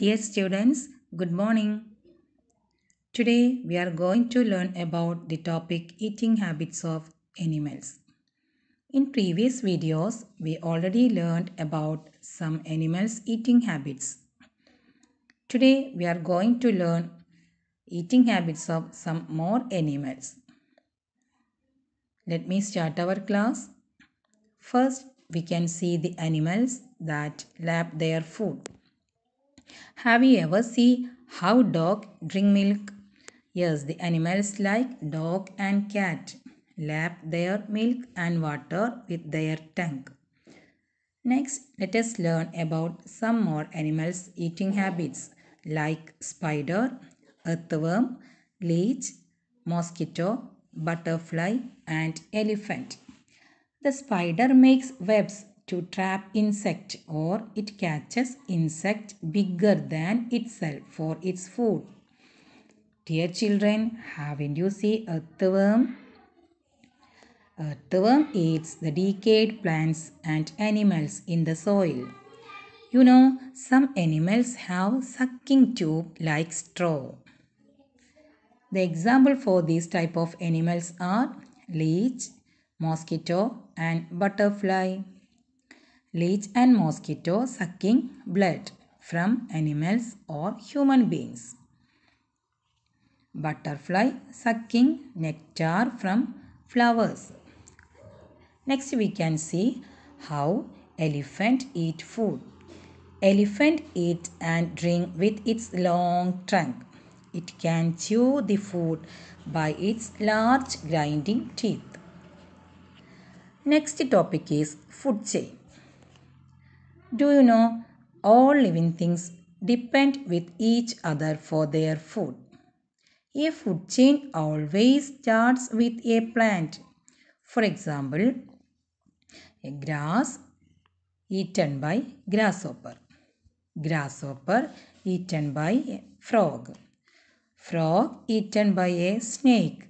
Dear students, good morning. Today we are going to learn about the topic eating habits of animals. In previous videos, we already learned about some animals' eating habits. Today we are going to learn eating habits of some more animals. Let me start our class. First, we can see the animals that lap their food. Have you ever seen how dog drink milk? Yes, the animals like dog and cat lap their milk and water with their tongue. Next, let us learn about some more animals' eating habits like spider, earthworm, leech, mosquito, butterfly and elephant. The spider makes webs to trap insect or it catches insect bigger than itself for its food. Dear children, haven't you seen earthworm? Earthworm eats the decayed plants and animals in the soil. You know, some animals have sucking tube like straw. The example for these type of animals are leech, mosquito and butterfly leech and mosquito sucking blood from animals or human beings. Butterfly sucking nectar from flowers. Next we can see how elephant eat food. Elephant eat and drink with its long trunk. It can chew the food by its large grinding teeth. Next topic is food chain. Do you know all living things depend with each other for their food? A food chain always starts with a plant. For example, a grass eaten by grasshopper, grasshopper eaten by a frog, frog eaten by a snake,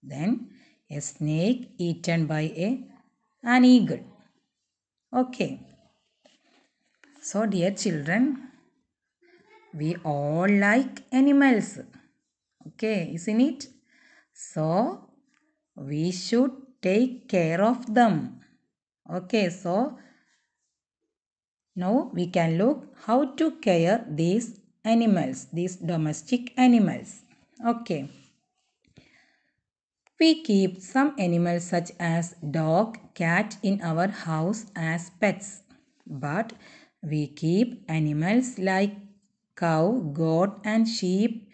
then a snake eaten by a, an eagle. Okay. So, dear children, we all like animals. Okay, isn't it? So, we should take care of them. Okay, so now we can look how to care these animals, these domestic animals. Okay. We keep some animals such as dog, cat in our house as pets. But we keep animals like cow, goat and sheep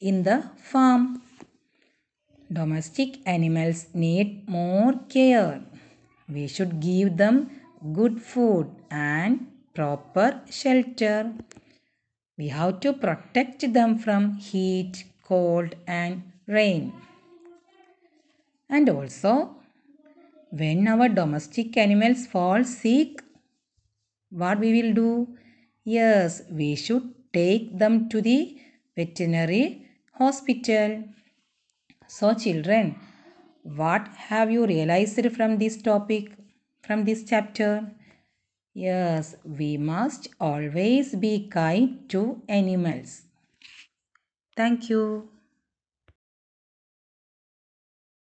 in the farm. Domestic animals need more care. We should give them good food and proper shelter. We have to protect them from heat, cold and rain. And also, when our domestic animals fall sick, what we will do? Yes, we should take them to the veterinary hospital. So children, what have you realized from this topic, from this chapter? Yes, we must always be kind to animals. Thank you.